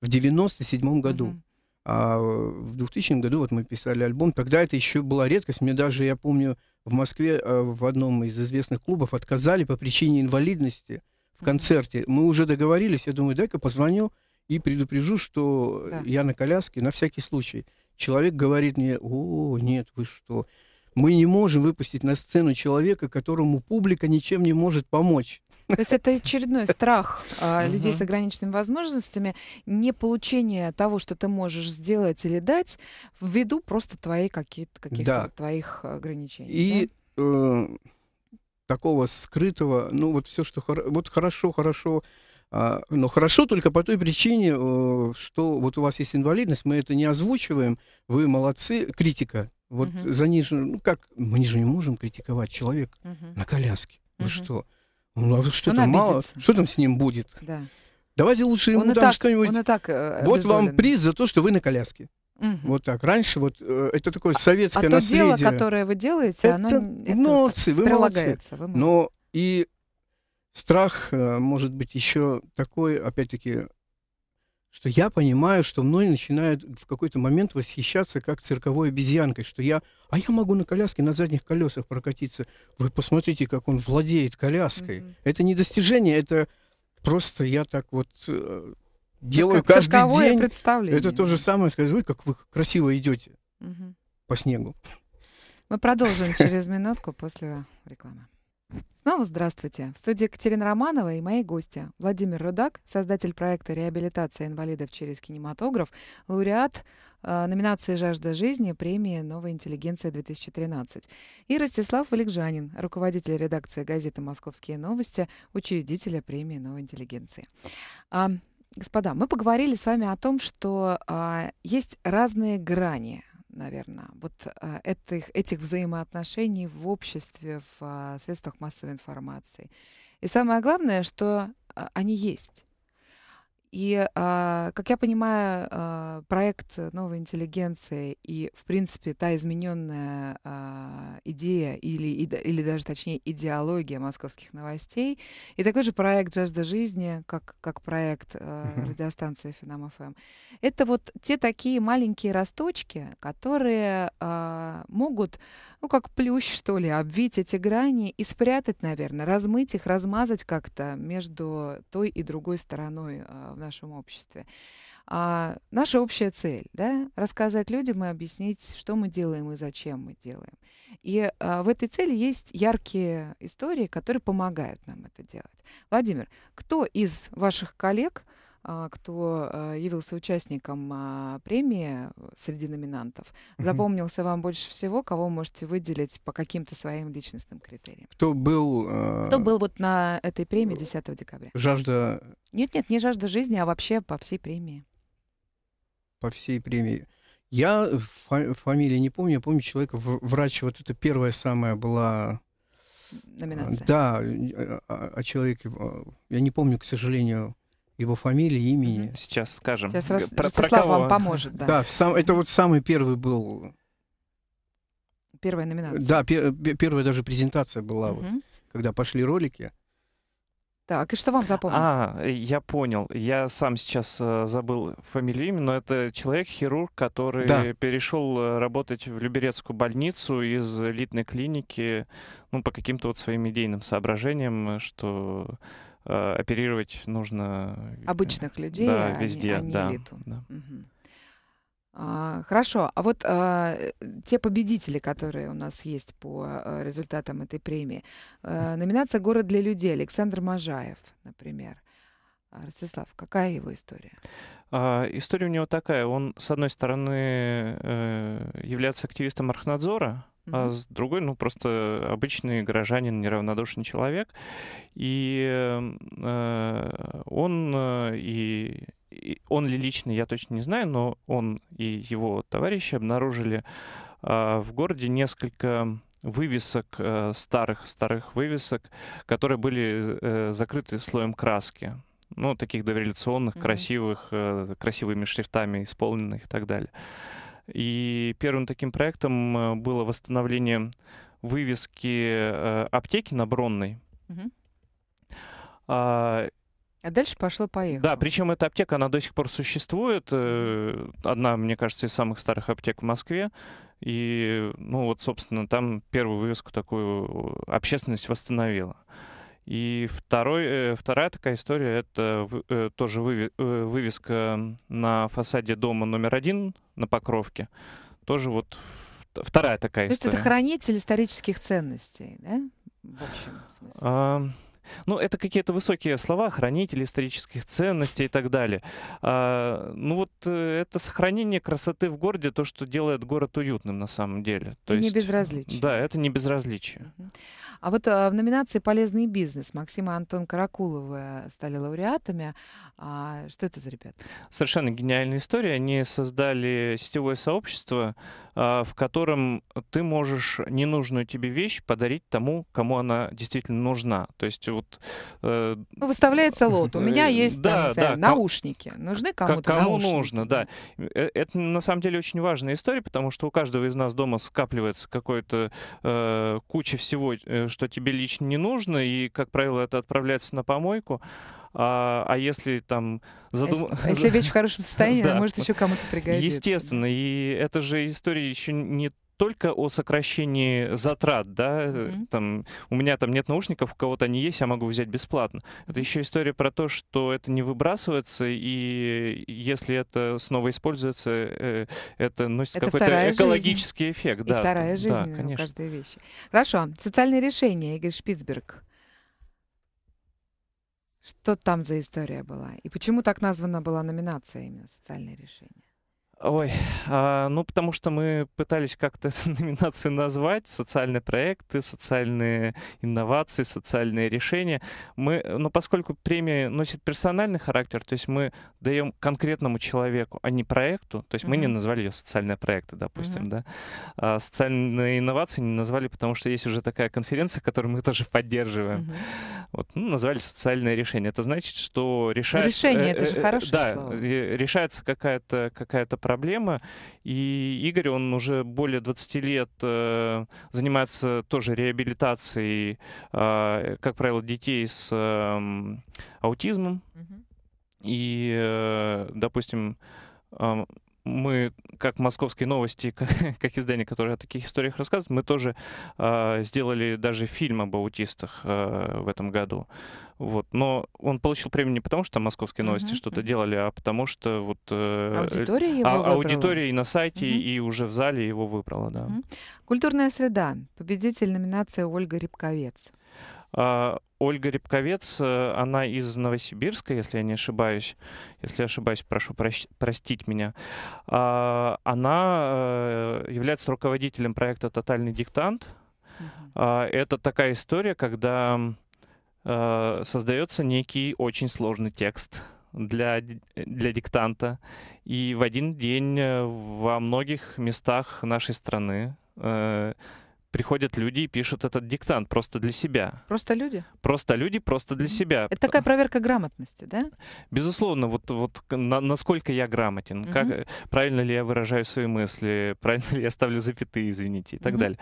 В 97 году. Uh-huh. А в 2000 году вот мы писали альбом. Тогда это еще была редкость. Мне даже, я помню, в Москве э, в одном из известных клубов отказали по причине инвалидности в концерте. Мы уже договорились, я думаю, дай-ка позвоню и предупрежу, что да. я на коляске на всякий случай. Человек говорит мне, о, нет, вы что? мы не можем выпустить на сцену человека, которому публика ничем не может помочь. То есть это очередной страх а, людей с ограниченными возможностями, не получение того, что ты можешь сделать или дать, ввиду просто твоей каких-то да. твоих ограничений. И да? э, такого скрытого, ну вот все, что хор вот хорошо, хорошо. А, но хорошо только по той причине, э, что вот у вас есть инвалидность, мы это не озвучиваем, вы молодцы, критика, вот угу. за ней же, ну как, мы же не можем критиковать человека угу. на коляске. Вы угу. что? Ну, а что там мало? Что там с ним будет? Да. Давайте лучше ему он там что-нибудь. Э, вот обезволен. вам приз за то, что вы на коляске. Угу. Вот так. Раньше вот э, это такое а, советское а, а то дело, которое вы делаете, это, оно это молодцы, вы молодцы. вы молодцы. Но и страх э, может быть еще такой, опять-таки, что я понимаю, что мной начинают в какой-то момент восхищаться как цирковой обезьянкой, что я, а я могу на коляске на задних колесах прокатиться. Вы посмотрите, как он владеет коляской. Mm-hmm. Это не достижение, это просто я так вот э, ну, делаю ну, каждый день. Представление. Это то же самое, скажу, Ой, как вы красиво идете mm-hmm. по снегу. Мы продолжим через минутку после рекламы. Снова здравствуйте. В студии Екатерина Романова и мои гости. Владимир Рудак, создатель проекта «Реабилитация инвалидов через кинематограф», лауреат э, номинации «Жажда жизни» премии «Новая интеллигенция-2013». И Ростислав Валикжанин, руководитель редакции газеты «Московские новости», учредителя премии «Новой интеллигенции». А, господа, мы поговорили с вами о том, что а, есть разные грани – наверное, вот а, этих, этих взаимоотношений в обществе, в а, средствах массовой информации. И самое главное, что а, они есть. И, а, как я понимаю, а, проект новой интеллигенции и, в принципе, та измененная а, идея или, или даже, точнее, идеология московских новостей и такой же проект «Жажда жизни», как, как проект радиостанции «Финам ФМ», это вот те такие маленькие росточки, которые могут, ну, как плющ, что ли, обвить эти грани и спрятать, наверное, размыть их, размазать как-то между той и другой стороной в нашем обществе. А наша общая цель, да, рассказать людям и объяснить, что мы делаем и зачем мы делаем. И а, в этой цели есть яркие истории, которые помогают нам это делать. Владимир, кто из ваших коллег – а, кто а, явился участником а, премии э, среди номинантов, запомнился вам больше всего, кого можете выделить по каким-то своим личностным критериям? Кто был... Э... Кто был вот на этой премии 10 э, декабря? Жажда... Нет-нет, не жажда жизни, а вообще по всей премии. По всей премии. Я фа- фамилии не помню, я помню человека, врач, вот это первая самая была номинация. Да, о, о человеке, я не помню, к сожалению, его фамилии, имени. Сейчас скажем. Сейчас Рас... про, Ростислав про вам поможет, да. Да, сам, это вот самый первый был. Первая номинация. Да, пер, первая даже презентация была, угу. вот, когда пошли ролики. Так, и что вам запомнилось? А, я понял. Я сам сейчас э, забыл фамилию имя, но это человек-хирург, который да. перешел э, работать в Люберецкую больницу из элитной клиники, ну, по каким-то вот своим идейным соображениям, э, что э, оперировать нужно... Э, Обычных людей, да, а везде, не, а не да, элиту. Да. Угу. хорошо, а вот а, э, те победители, которые у нас есть по э, результатам этой премии. А, номинация «Город для людей» Александр Можаев, например. А, Ростислав, какая его история? А, история у него такая. Он, с одной стороны, э, является активистом Архнадзора, угу. а с другой, ну, просто обычный горожанин, неравнодушный человек. И эм, э, он э, и он ли лично, я точно не знаю, но он и его товарищи обнаружили э, в городе несколько вывесок, старых-старых э, вывесок, которые были э, закрыты слоем краски ну, таких дореволюционных, mm-hmm. красивых, э, красивыми шрифтами исполненных и так далее. И первым таким проектом э, было восстановление вывески э, аптеки на Бронной. Mm-hmm. А, а дальше пошло-поехало. Да, причем эта аптека, она до сих пор существует. Одна, мне кажется, из самых старых аптек в Москве. И, ну вот, собственно, там первую вывеску такую общественность восстановила. Uh, и второй, э, вторая такая история — это э, тоже э, вывеска на фасаде дома номер один на Покровке. Тоже вот вторая такая То история. То есть это хранитель исторических ценностей, да? В общем смысле. А... Ну, это какие-то высокие слова, хранитель исторических ценностей и так далее. А, ну вот э, это сохранение красоты в городе, то, что делает город уютным на самом деле. То и есть, не безразличие. Да, это не безразличие. А вот а, в номинации «Полезный бизнес» Максима и Антон Каракуловы стали лауреатами. А, что это за ребята? Совершенно гениальная история. Они создали сетевое сообщество, а, в котором ты можешь ненужную тебе вещь подарить тому, кому она действительно нужна. То есть вот... Э, ну, выставляется лот. У э, меня есть да, там, да, наушники. Нужны кому-то Кому наушники? нужно, да. Э, это на самом деле очень важная история, потому что у каждого из нас дома скапливается какой-то э, куча всего, э, что тебе лично не нужно, и, как правило, это отправляется на помойку. А, а если там задум... если, если вещь в хорошем состоянии, да. она может еще кому-то пригодиться. Естественно, и это же история еще не только о сокращении затрат, да, mm-hmm. там, у меня там нет наушников, у кого-то они есть, я могу взять бесплатно. Это еще история про то, что это не выбрасывается, и если это снова используется, э, это носит это какой-то экологический жизнь. эффект. И да, вторая жизнь да, конечно. у каждой вещи. Хорошо, социальные решения, Игорь Шпицберг. Что там за история была? И почему так названа была номинация именно «Социальные решения»? Ой, а, ну потому что мы пытались как-то номинации назвать, социальные проекты, социальные инновации, социальные решения. Мы, но ну, поскольку премия носит персональный характер, то есть мы даем конкретному человеку, а не проекту, то есть mm-hmm. мы не назвали ее социальные проекты, допустим, mm-hmm. да. А социальные инновации не назвали, потому что есть уже такая конференция, которую мы тоже поддерживаем. Mm-hmm. Вот, ну, назвали социальное решение. Это значит, что решается... Решение, э, это же э, э, хорошее да, слово. решается какая-то какая-то проблема проблема И Игорь, он уже более 20 лет э, занимается тоже реабилитацией, э, как правило, детей с эм, э, аутизмом. Mm-hmm. И, допустим, эм, мы, как московские новости, как, как издание, которое о таких историях рассказывает, мы тоже э, сделали даже фильм об аутистах э, в этом году. Вот. Но он получил премию не потому, что московские новости uh-huh. что-то делали, а потому что вот э, аудитория, его а, аудитория и на сайте, uh-huh. и уже в зале его выбрала. Да. Uh-huh. Культурная среда. Победитель номинации Ольга Рябковец. А, Ольга Рябковец, э, она из Новосибирска, если я не ошибаюсь. Если ошибаюсь, прошу прощ- простить меня. А, она э, является руководителем проекта «Тотальный а, Это такая история, когда э, создается некий очень сложный текст для, для диктанта. И в один день во многих местах нашей страны приходят люди и пишут этот диктант просто для себя. Просто люди? Просто люди, просто для mm -hmm. себя. Это такая проверка грамотности, да? Безусловно, вот, вот на, насколько я грамотен, Mm -hmm. как, правильно ли я выражаю свои мысли, правильно ли я ставлю запятые, извините, и так Mm -hmm. далее.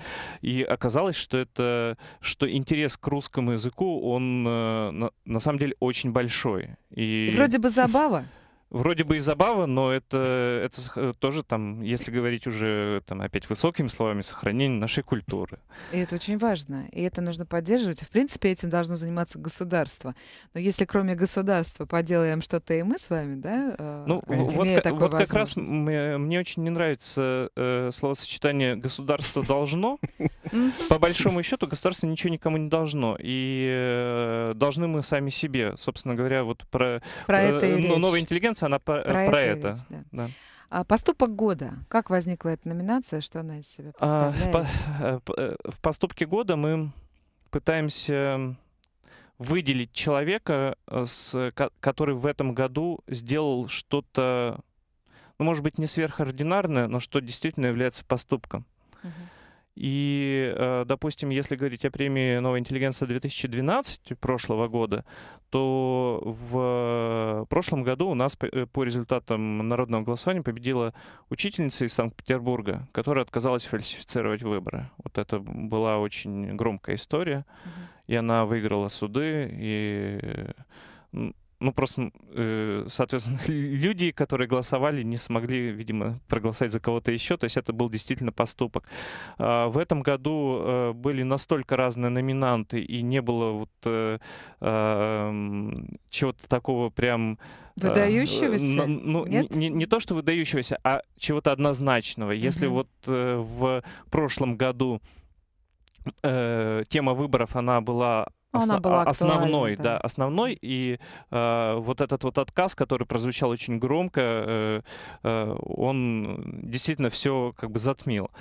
И оказалось, что это, что интерес к русскому языку, он э, на, на самом деле очень большой. И... и вроде бы забава вроде бы и забава, но это, это э, тоже там, если говорить уже там опять высокими словами, сохранение нашей культуры. И это очень важно, и это нужно поддерживать. В принципе, этим должно заниматься государство. Но если кроме государства поделаем что-то и мы с вами, да, э, ну, э, вот, как, вот как раз мне, мне очень не нравится э, словосочетание «государство должно». По большому счету государство ничего никому не должно. И должны мы сами себе, собственно говоря, вот про, про э, номинация, она про, про, э, про это. Речь, да. Да. А поступок года. Как возникла эта номинация? Что она из себя а, представляет? А, по, э, э, в поступке года мы пытаемся выделить человека, с, который в этом году сделал что-то, ну, может быть, не сверхординарное, но что действительно является поступком. Uh-huh. И, э, допустим, если говорить о премии «Новая интеллигенция» 2012 прошлого года, то в прошлом году у нас э, по результатам народного голосования победила учительница из Санкт-Петербурга, которая отказалась фальсифицировать выборы. Вот это была очень громкая история, и она выиграла суды, и э, ну, просто, э, соответственно, люди, которые голосовали, не смогли, видимо, проголосовать за кого-то еще. То есть это был действительно поступок. А, в этом году э, были настолько разные номинанты, и не было вот э, чего-то такого прям... Выдающегося? ну, ну Нет? Не, не то, что выдающегося, а чего-то однозначного. Если угу. вот в прошлом году тема выборов, она была а Она Осно- была а основной, да. да, основной. И э, вот этот вот отказ, который прозвучал очень громко, э, э, он действительно все как бы затмил. Угу.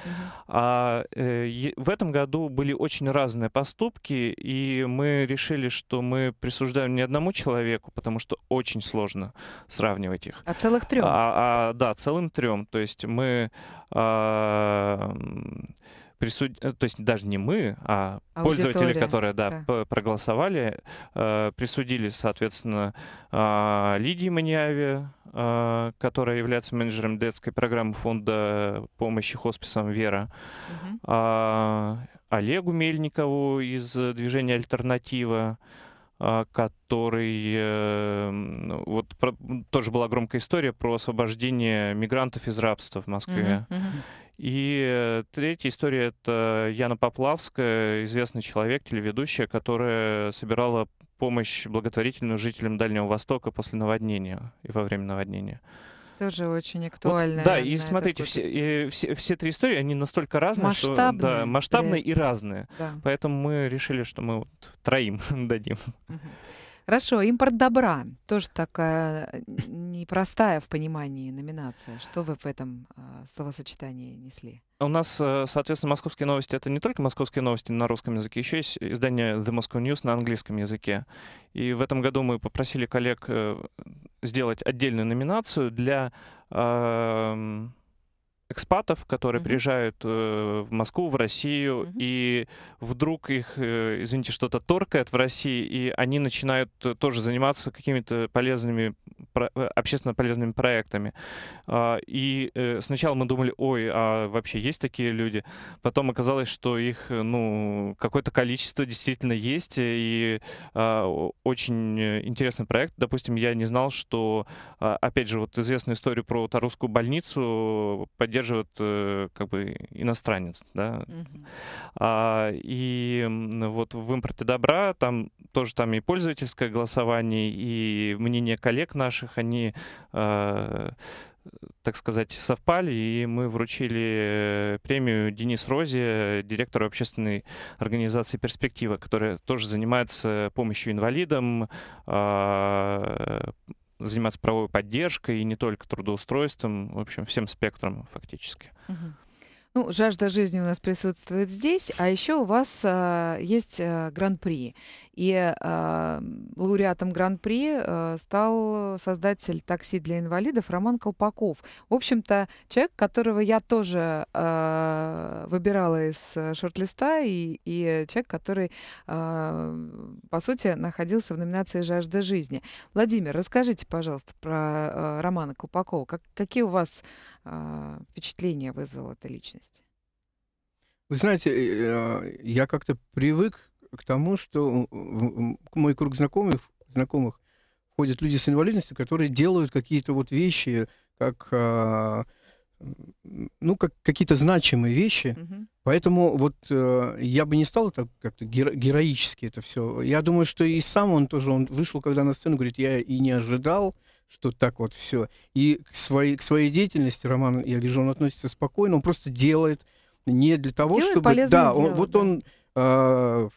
А э, в этом году были очень разные поступки, и мы решили, что мы присуждаем не одному человеку, потому что очень сложно сравнивать их. А целых трех? А, а, да, целым трем. То есть мы... Э, присуд... Э, то есть даже не мы, а Аудитория, пользователи, которые да, да. проголосовали, э, присудили, соответственно, э, Лидии Маньяве, э, а, которая является менеджером детской программы фонда помощи хосписам «Вера», угу. э, Олегу Мельникову из движения «Альтернатива», который эм, вот про, тоже была громкая история про освобождение мигрантов из рабства в Москве. Mm-hmm, mm-hmm. И третья история — это Яна Поплавская, известный человек, телеведущая, которая собирала помощь благотворительную жителям Дальнего Востока после наводнения и во время наводнения. Тоже очень актуально. Вот, да, и смотрите, все, и все, все три истории, они настолько разные, масштабные, что да, масштабные и, и разные. Да. Поэтому мы решили, что мы вот троим дадим. Угу. Хорошо, импорт добра. Тоже такая непростая в понимании номинация. Что вы в этом э, словосочетании несли? У нас, э, соответственно, московские новости — это не только московские новости на русском языке, еще есть издание The Moscow News на английском языке. И в этом году мы попросили коллег э, сделать отдельную номинацию для э, экспатов, которые mm-hmm. приезжают э, в Москву, в Россию, mm-hmm. и вдруг их, э, извините, что-то торкает в России, и они начинают э, тоже заниматься какими-то полезными, про, э, общественно полезными проектами. А, и э, сначала мы думали, ой, а вообще есть такие люди? Потом оказалось, что их, э, ну, какое-то количество действительно есть, и а, очень интересный проект. Допустим, я не знал, что, а, опять же, вот известную историю про Тарусскую больницу поддерживает поддерживает э, как бы иностранец, да. Mm-hmm. А, и вот в импорте добра там тоже там и пользовательское голосование, и мнение коллег наших, они а, так сказать, совпали, и мы вручили премию Денис Розе, директору общественной организации «Перспектива», которая тоже занимается помощью инвалидам, а, заниматься правовой поддержкой и не только трудоустройством, в общем, всем спектром фактически. Угу. Ну, жажда жизни у нас присутствует здесь, а еще у вас а, есть а, гран-при. И э, лауреатом Гран-при э, стал создатель такси для инвалидов Роман Колпаков. В общем-то, человек, которого я тоже э, выбирала из шорт-листа, и, и человек, который, э, по сути, находился в номинации «Жажда жизни». Владимир, расскажите, пожалуйста, про э, Романа Колпакова. Как, какие у вас э, впечатления вызвала эта личность? Вы знаете, э, я как-то привык к тому, что в мой круг знакомых, знакомых входят люди с инвалидностью, которые делают какие-то вот вещи, как а, ну, как какие-то значимые вещи. Угу. Поэтому вот э, я бы не стал так как-то геро- героически это все. Я думаю, что и сам он тоже, он вышел когда на сцену, говорит, я и не ожидал, что так вот все. И к своей, к своей деятельности, Роман, я вижу, он относится спокойно, он просто делает не для того, делает чтобы... Да, дело, он, да, вот он э,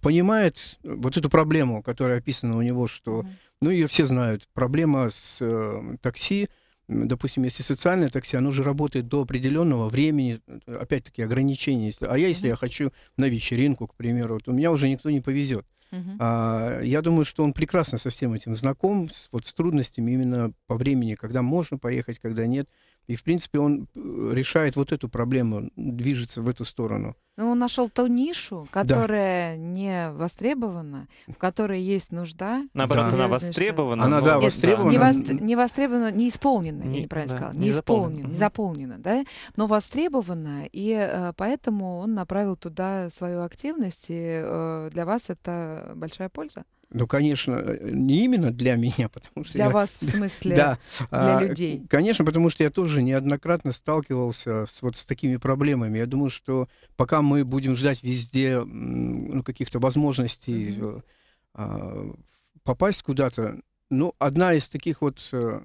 понимает вот эту проблему, которая описана у него, что, ну, ее все знают, проблема с э, такси, допустим, если социальное такси, оно же работает до определенного времени, э, опять-таки ограничения, А я, если я хочу на вечеринку, к примеру, то меня уже никто не повезет. Uh-huh. А, я думаю, что он прекрасно со всем этим знаком, с, вот с трудностями именно по времени, когда можно поехать, когда нет. И, в принципе, он э, решает вот эту проблему, движется в эту сторону. Ну, он нашел ту нишу, которая да. не востребована, в которой есть нужда. Наоборот, да. она востребована. Она, но... да, востребована. Не, вос... не востребована, не исполнена, не, я неправильно да, сказала. Не, не исполнена, заполнена. не заполнена, да, но востребована, и э, поэтому он направил туда свою активность, и э, для вас это большая польза. Ну, конечно, э, не именно для меня, потому что... Для я... вас, в смысле, да, для людей. Конечно, потому что я тоже неоднократно сталкивался с, вот с такими проблемами. Я думаю, что пока мы будем ждать везде ну, каких-то возможностей mm-hmm. а, попасть куда-то, ну, одна из таких вот э,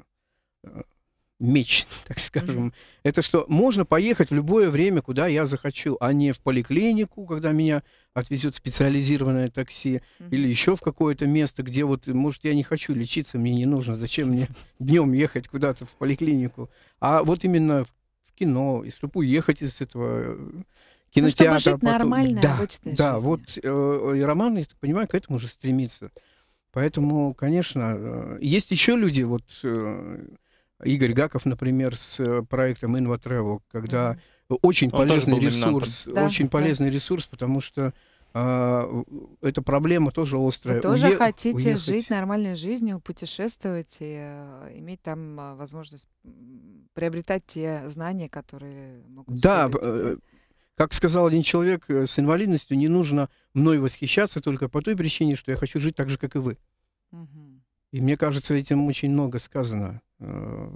меч, так скажем. Mm-hmm. Это что можно поехать в любое время, куда я захочу, а не в поликлинику, когда меня отвезет специализированное такси, mm-hmm. или еще в какое-то место, где вот, может, я не хочу лечиться, мне не нужно, зачем мне днем ехать куда-то в поликлинику. А вот именно в кино, Если чтобы уехать из этого кинотеатра. Э, ну, чтобы жить а потом... нормально, да, обычной Да, жизнью. вот э, э и Роман, я так понимаю, к этому же стремится. Поэтому, конечно, э, есть еще люди, вот... Э, Игорь Гаков, например, с э, проектом Inva Travel, когда mm-hmm. очень Он полезный ресурс, да, очень да. полезный ресурс, потому что э, эта проблема тоже острая. Вы тоже Уе- хотите уехать. жить нормальной жизнью, путешествовать и э, иметь там э, возможность приобретать те знания, которые могут. Да, э, как сказал один человек э, с инвалидностью, не нужно мной восхищаться только по той причине, что я хочу жить так же, как и вы. Угу. И мне кажется, этим очень много сказано. Э,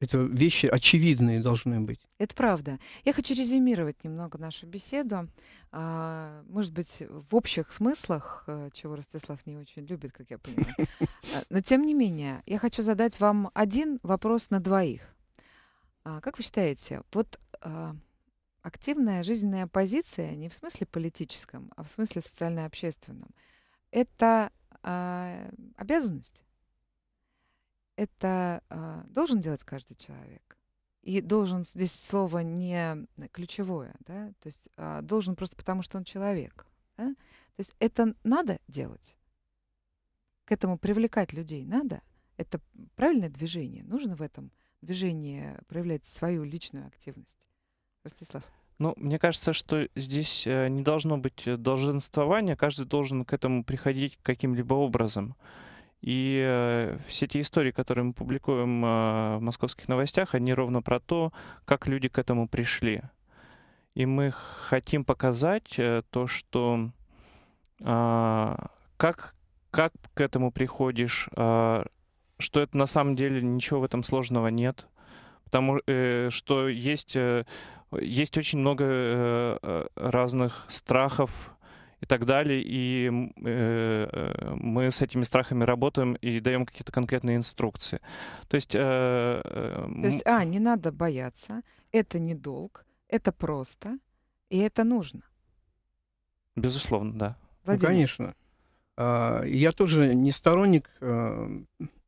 это вещи очевидные должны быть. Это правда. Я хочу резюмировать немного нашу беседу. А, может быть, в общих смыслах, э, чего Ростислав не очень любит, как я понимаю. А, но тем не менее, я хочу задать вам один вопрос на двоих. А, как вы считаете, вот активная жизненная позиция, не в смысле политическом, а в смысле социально-общественном, это а, обязанность. Это а, должен делать каждый человек. И должен здесь слово не ключевое, да, то есть а, должен просто потому, что он человек. Да? То есть это надо делать. К этому привлекать людей надо. Это правильное движение. Нужно в этом движении проявлять свою личную активность. Ростислав. Ну, мне кажется, что здесь э, не должно быть э, долженствования, каждый должен к этому приходить каким-либо образом. И э, все те истории, которые мы публикуем э, в московских новостях, они ровно про то, как люди к этому пришли. И мы хотим показать э, то, что э, как, как к этому приходишь, э, что это на самом деле ничего в этом сложного нет. Потому э, что есть э, есть очень много э, э, разных страхов и так далее, и э, мы с этими страхами работаем и даем какие-то конкретные инструкции. То есть, То есть, а, не надо бояться, это не долг, это просто, и это нужно. Безусловно, да. Владимир. Ну, конечно. А, я тоже не сторонник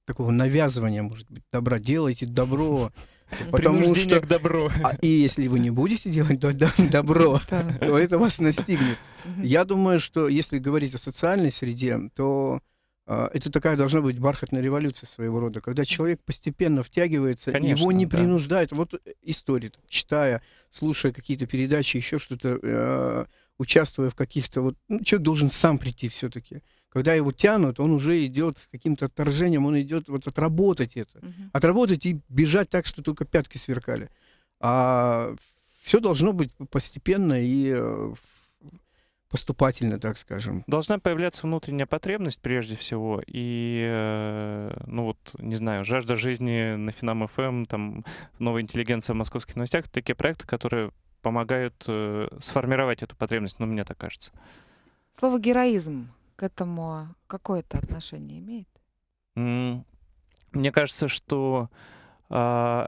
такого навязывания, может быть, добра. Делайте добро, Потому что... к добру. А, и если вы не будете делать добро, то это вас настигнет. Я думаю, что если говорить о социальной среде, то э, это такая должна быть бархатная революция своего рода, когда человек постепенно втягивается, Конечно, его не да. принуждает. Вот э, история, читая, слушая какие-то передачи, еще что-то, э, участвуя в каких-то вот... Ну, человек должен сам прийти все-таки. Когда его тянут, он уже идет с каким-то отторжением, он идет вот отработать это. Угу. Отработать и бежать так, что только пятки сверкали. А все должно быть постепенно и э, поступательно, так скажем. Должна появляться внутренняя потребность прежде всего и, э, ну вот, не знаю, жажда жизни на Финам ФМ, эм, там, новая интеллигенция в московских новостях, такие проекты, которые помогают э, сформировать эту потребность, ну, мне так кажется. Слово героизм к этому а, какое-то отношение имеет? Мне кажется, что а,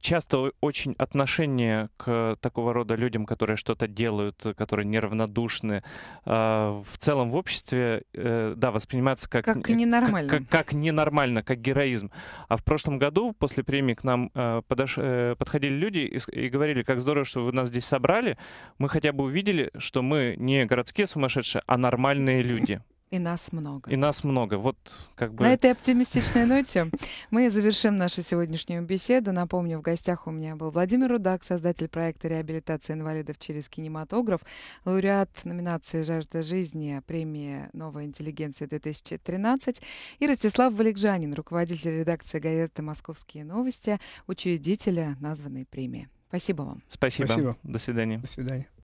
часто очень отношение к такого рода людям, которые что-то делают, э, которые неравнодушны, а, в целом в обществе, э, да, воспринимается как... Как ненормально. Как, как, как ненормально, как героизм. А в прошлом году после премии к нам э, подош... подходили люди и, и говорили, как здорово, что вы нас здесь собрали. Мы хотя бы увидели, что мы не городские сумасшедшие, а нормальные люди. И нас много. И нас много. Вот как бы... На этой оптимистичной ноте мы завершим нашу сегодняшнюю беседу. Напомню, в гостях у меня был Владимир Рудак, создатель проекта реабилитации инвалидов через кинематограф, лауреат номинации «Жажда жизни» премии «Новая интеллигенция-2013» и Ростислав Валикжанин, руководитель редакции газеты «Московские новости», учредителя названной премии. Спасибо вам. Спасибо. Спасибо. До свидания. До свидания.